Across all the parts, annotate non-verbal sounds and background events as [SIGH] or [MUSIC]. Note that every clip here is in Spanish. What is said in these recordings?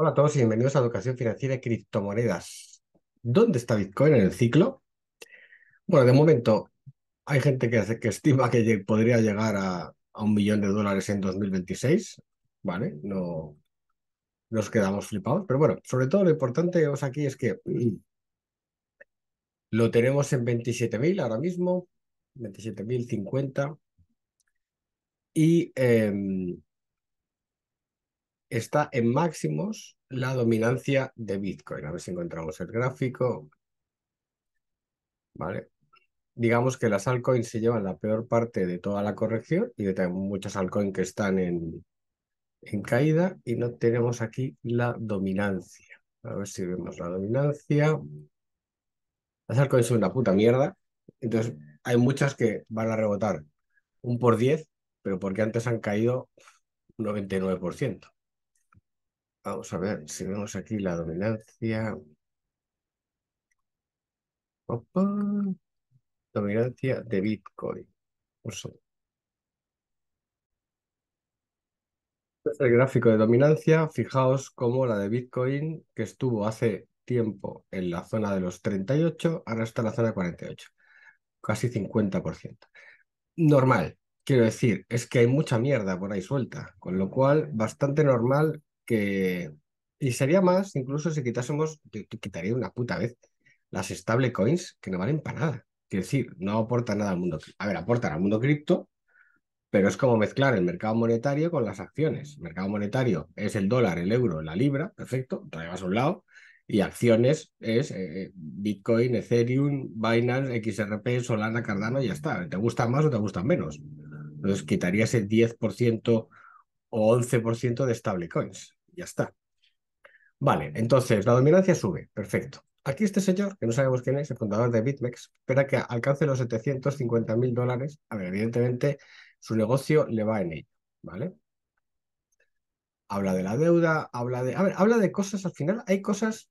Hola a todos y bienvenidos a Educación Financiera y Criptomonedas. ¿Dónde está Bitcoin en el ciclo? Bueno, de momento hay gente que, que estima que podría llegar a, un millón de dólares en 2026, ¿vale? No nos quedamos flipados, pero bueno, sobre todo lo importante aquí es que [CLEARS THROAT] lo tenemos en 27.000 ahora mismo, 27.050 y... Em, está en máximos la dominancia de Bitcoin. A ver si encontramos el gráfico. Vale. Digamos que las altcoins se llevan la peor parte de toda la corrección y tenemos muchas altcoins que están en, en caída y no tenemos aquí la dominancia. A ver si vemos la dominancia. Las altcoins son una puta mierda. Entonces, hay muchas que van a rebotar un por 10, pero porque antes han caído un 99%. Vamos a ver, si vemos aquí la dominancia. Dominancia de Bitcoin. Este el gráfico de dominancia, fijaos cómo la de Bitcoin, que estuvo hace tiempo en la zona de los 38, ahora está en la zona de 48, casi 50%. Normal, quiero decir, es que hay mucha mierda por ahí suelta, con lo cual bastante normal y sería más, incluso si quitásemos, quitaría una puta vez, las coins que no valen para nada. es decir, no aportan nada al mundo. A ver, aportan al mundo cripto, pero es como mezclar el mercado monetario con las acciones. mercado monetario es el dólar, el euro, la libra, perfecto, te llevas a un lado. Y acciones es eh, eh, Bitcoin, Ethereum, Binance, XRP, Solana, Cardano, y ya está. ¿Te gustan más o te gustan menos? Entonces quitaría ese 10% o 11% de stablecoins. Ya está. Vale, entonces la dominancia sube. Perfecto. Aquí este señor, que no sabemos quién es, el fundador de BitMEX, espera que alcance los 750 mil dólares. A ver, evidentemente su negocio le va en ello, ¿vale? Habla de la deuda, habla de... A ver, habla de cosas, al final hay cosas...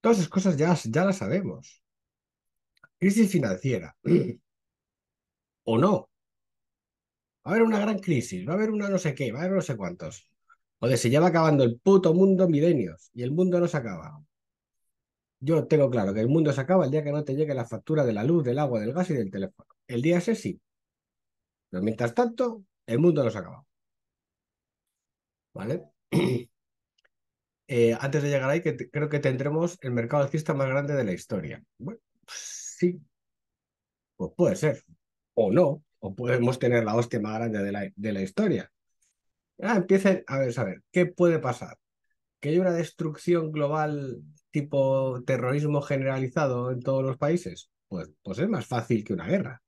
Todas esas cosas ya, ya las sabemos. Crisis financiera. [CLEARS THROAT] ¿O no? Va a haber una gran crisis, va a haber una no sé qué, va a haber no sé cuántos. O de se lleva acabando el puto mundo milenios y el mundo no se acaba. Yo tengo claro que el mundo se acaba el día que no te llegue la factura de la luz, del agua, del gas y del teléfono. El día ese sí. Pero mientras tanto, el mundo no se acaba. ¿Vale? [CLEARS THROAT] Eh, antes de llegar ahí, creo que tendremos el mercado alcista más grande de la historia. Bueno, pues sí. Pues puede ser. O no. O podemos tener la hostia más grande de la, de la historia. Ah, empiecen, a ver, a ver, ¿qué puede pasar? ¿Que hay una destrucción global tipo terrorismo generalizado en todos los países? Pues, pues es más fácil que una guerra.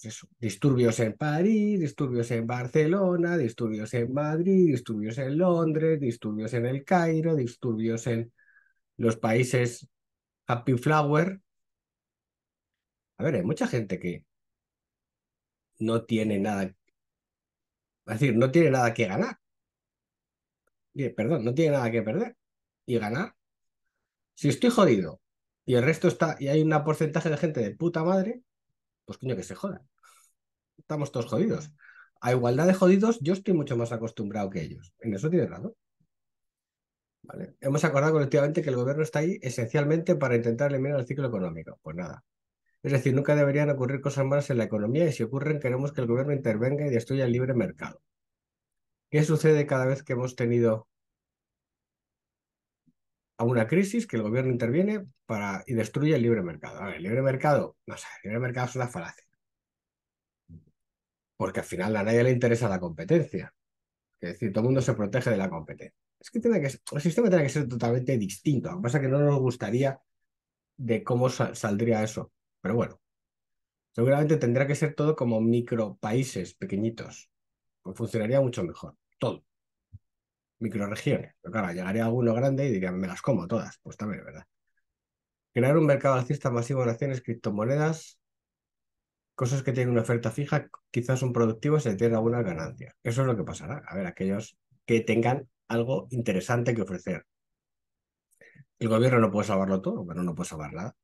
Pues disturbios en París, disturbios en Barcelona, disturbios en Madrid, disturbios en Londres, disturbios en el Cairo, disturbios en los países Happy Flower. A ver, hay mucha gente que no tiene nada es decir, no tiene nada que ganar. Perdón, no tiene nada que perder y ganar. Si estoy jodido y el resto está y hay un porcentaje de gente de puta madre, pues coño que se jodan. Estamos todos jodidos. A igualdad de jodidos, yo estoy mucho más acostumbrado que ellos. En eso tiene razón. ¿Vale? Hemos acordado colectivamente que el gobierno está ahí esencialmente para intentar eliminar el ciclo económico. Pues nada, es decir, nunca deberían ocurrir cosas malas en la economía y si ocurren queremos que el gobierno intervenga y destruya el libre mercado. ¿Qué sucede cada vez que hemos tenido a una crisis que el gobierno interviene para, y destruye el libre mercado? el libre mercado, no sé, el libre mercado es una falacia. Porque al final a nadie le interesa la competencia. Es decir, todo el mundo se protege de la competencia. Es que, tiene que el sistema tiene que ser totalmente distinto. Lo que pasa es que no nos gustaría de cómo saldría eso. Pero bueno, seguramente tendrá que ser todo como micro países pequeñitos. Pues funcionaría mucho mejor, todo. Microregiones. Pero claro, llegaría alguno grande y diría, me las como todas. Pues también, ¿verdad? Crear un mercado alcista masivo de acciones, criptomonedas, cosas que tienen una oferta fija, quizás son productivas y tienen alguna ganancia. Eso es lo que pasará. A ver, aquellos que tengan algo interesante que ofrecer. El gobierno no puede salvarlo todo, pero no puede salvar nada.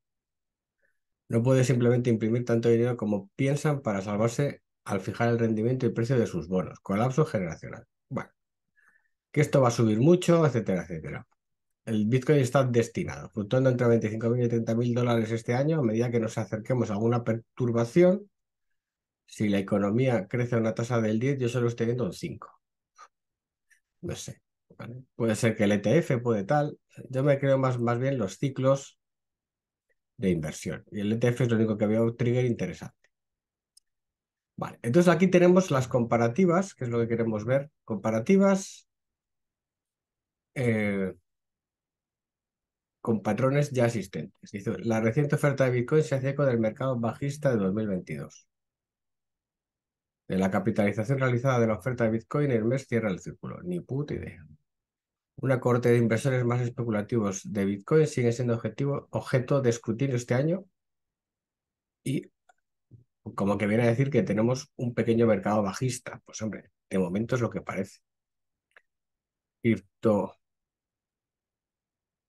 No puede simplemente imprimir tanto dinero como piensan para salvarse al fijar el rendimiento y precio de sus bonos. Colapso generacional. Bueno, que esto va a subir mucho, etcétera, etcétera. El Bitcoin está destinado, fluctuando entre 25.000 y 30.000 dólares este año a medida que nos acerquemos a alguna perturbación. Si la economía crece a una tasa del 10, yo solo estoy viendo un 5. No sé. Puede ser que el ETF, puede tal. Yo me creo más, más bien los ciclos de inversión. Y el ETF es lo único que había un trigger interesante. Vale, entonces aquí tenemos las comparativas, que es lo que queremos ver. Comparativas eh, con patrones ya existentes. Dice, la reciente oferta de Bitcoin se hace eco del mercado bajista de 2022. De la capitalización realizada de la oferta de Bitcoin, el mes cierra el círculo. Ni puta idea. Una corte de inversores más especulativos de Bitcoin sigue siendo objetivo, objeto de escrutinio este año y como que viene a decir que tenemos un pequeño mercado bajista. Pues hombre, de momento es lo que parece. Crypto.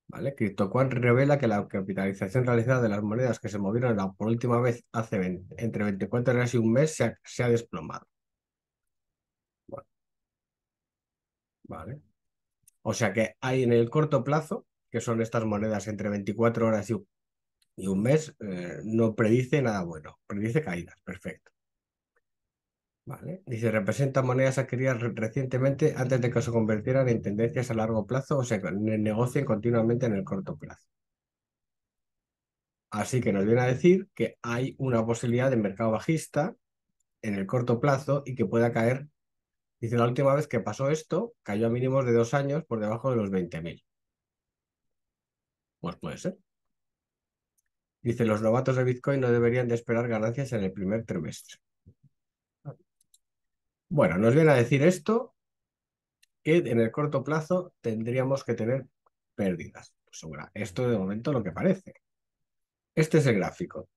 ¿Vale? CryptoQuant revela que la capitalización realizada de las monedas que se movieron por última vez hace 20, entre 24 horas y un mes se ha, se desplomado. Vale. O sea que hay en el corto plazo, que son estas monedas entre 24 horas y un, mes, eh, no predice nada bueno, predice caídas, perfecto. Vale. Dice, representa monedas adquiridas recientemente antes de que se convirtieran en tendencias a largo plazo o que negocien continuamente en el corto plazo. Así que nos viene a decir que hay una posibilidad de mercado bajista en el corto plazo y que pueda caer Dice, la última vez que pasó esto, cayó a mínimos de dos años por debajo de los 20.000. Pues puede ser. Dice, los novatos de Bitcoin no deberían de esperar ganancias en el primer trimestre. Bueno, nos viene a decir esto que en el corto plazo tendríamos que tener pérdidas. Pues esto de momento lo que parece. Este es el gráfico.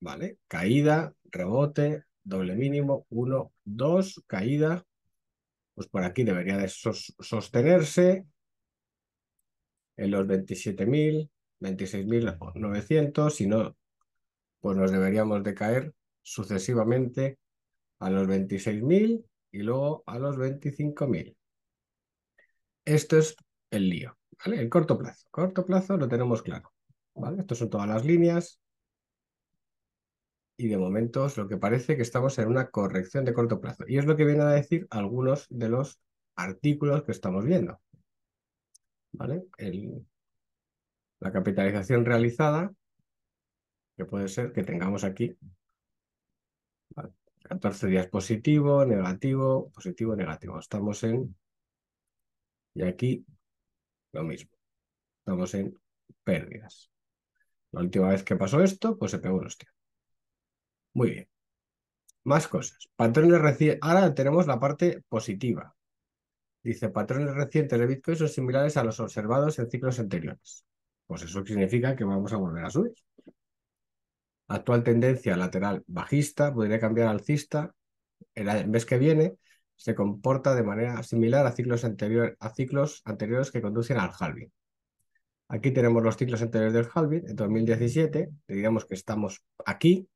¿Vale? Caída, rebote, doble mínimo, 1, 2, caída, pues por aquí debería de sostenerse en los 27.000, 26.900, si no, pues nos deberíamos de caer sucesivamente a los 26.000 y luego a los 25.000. Esto es el lío, ¿vale? El corto plazo. Corto plazo lo tenemos claro, ¿vale? Estas son todas las líneas, y de momento es lo que parece que estamos en una corrección de corto plazo. Y es lo que vienen a decir algunos de los artículos que estamos viendo. ¿Vale? la capitalización realizada, que puede ser que tengamos aquí 14 días positivo, negativo, positivo, negativo. Estamos en... Y aquí lo mismo. Estamos en pérdidas. La última vez que pasó esto, pues se pegó unos hostia. Muy bien. Más cosas. Patrones recientes. Ahora tenemos la parte positiva. Dice, patrones recientes de Bitcoin son similares a los observados en ciclos anteriores. Pues eso significa que vamos a volver a subir. Actual tendencia lateral bajista, podría cambiar alcista. El mes que viene se comporta de manera similar a ciclos, a ciclos anteriores que conducen al halving. Aquí tenemos los ciclos anteriores del halving. En 2017, digamos que estamos aquí,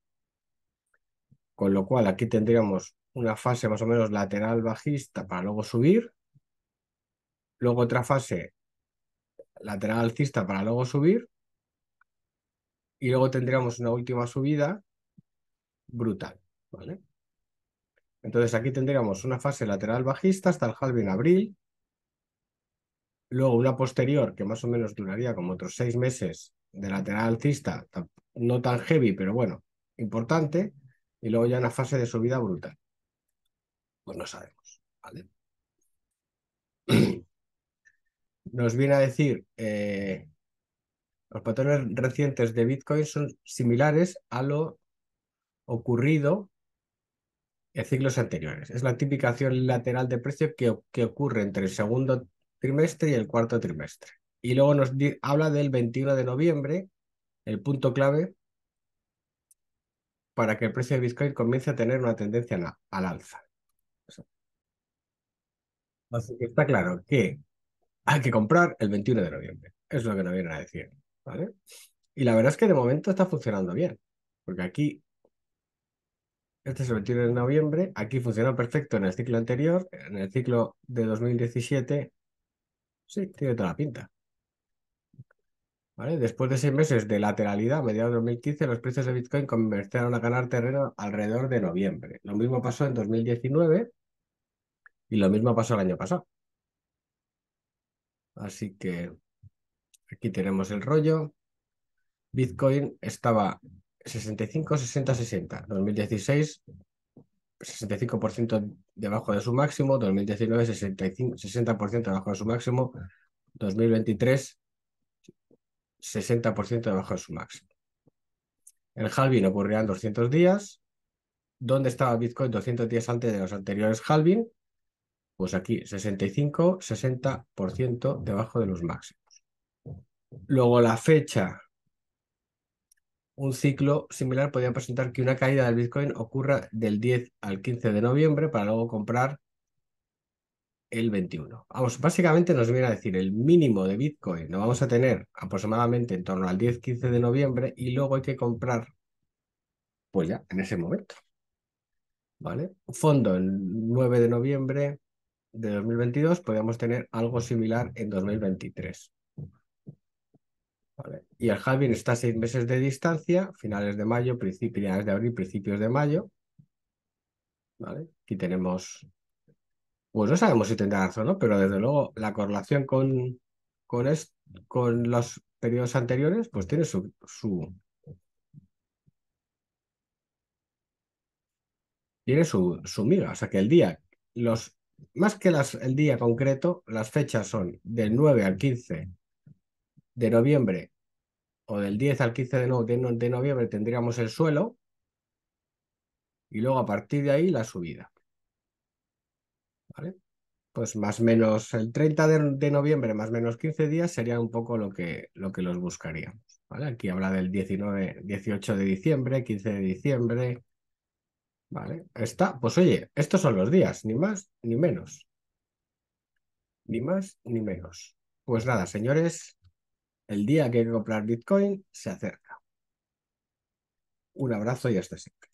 con lo cual aquí tendríamos una fase más o menos lateral bajista para luego subir, luego otra fase lateral alcista para luego subir y luego tendríamos una última subida brutal. ¿vale? Entonces aquí tendríamos una fase lateral bajista hasta el halving abril, luego una posterior que más o menos duraría como otros seis meses de lateral alcista, no tan heavy, pero bueno, importante, y luego ya una fase de subida brutal. Pues no sabemos, [CLEARS THROAT] Nos viene a decir, eh, los patrones recientes de Bitcoin son similares a lo ocurrido en ciclos anteriores. Es la tipificación lateral de precio que, ocurre entre el segundo trimestre y el cuarto trimestre. Y luego nos habla del 21 de noviembre, el punto clave para que el precio de Bitcoin comience a tener una tendencia al, alza. Así que está claro que hay que comprar el 21 de noviembre. Es lo que nos vienen a decir. ¿vale? Y la verdad es que de momento está funcionando bien. Porque aquí, este es el 21 de noviembre, aquí funcionó perfecto en el ciclo anterior, en el ciclo de 2017. Sí, tiene toda la pinta. Después de seis meses de lateralidad, a mediados de 2015, los precios de Bitcoin comenzaron a ganar terreno alrededor de noviembre. Lo mismo pasó en 2019 y lo mismo pasó el año pasado. Así que aquí tenemos el rollo. Bitcoin estaba 65, 60, 60. 2016, 65% debajo de su máximo. 2019, 65, 60% debajo de su máximo. 2023, 60% debajo de su máximo. El halving ocurrirá en 200 días. ¿Dónde estaba Bitcoin 200 días antes de los anteriores halving? Pues aquí, 65, 60% debajo de los máximos. Luego la fecha. Un ciclo similar podría presentar que una caída del Bitcoin ocurra del 10 al 15 de noviembre para luego comprar el 21. Vamos, básicamente nos viene a decir el mínimo de Bitcoin lo vamos a tener aproximadamente en torno al 10-15 de noviembre y luego hay que comprar, pues ya, en ese momento. ¿Vale? Fondo el 9 de noviembre de 2022, podríamos tener algo similar en 2023. ¿Vale? Y el halving está a seis meses de distancia, finales de mayo, principios de abril, principios de mayo. ¿Vale? Aquí tenemos pues no sabemos si tendrá razón, ¿no? Pero desde luego la correlación con, con, con los periodos anteriores, pues tiene su, tiene su, su, miga. O sea que el día, los, más que las, el día concreto, las fechas son del 9 al 15 de noviembre o del 10 al 15 de noviembre tendríamos el suelo y luego a partir de ahí la subida. ¿vale? Pues más menos el 30 de, noviembre, más menos 15 días, sería un poco lo que, lo que los buscaríamos, ¿vale? Aquí habla del 19, 18 de diciembre, 15 de diciembre, ¿vale? Está, pues oye, estos son los días, ni más ni menos. Ni más ni menos. Pues nada, señores, el día que hay que comprar Bitcoin se acerca. Un abrazo y hasta siempre.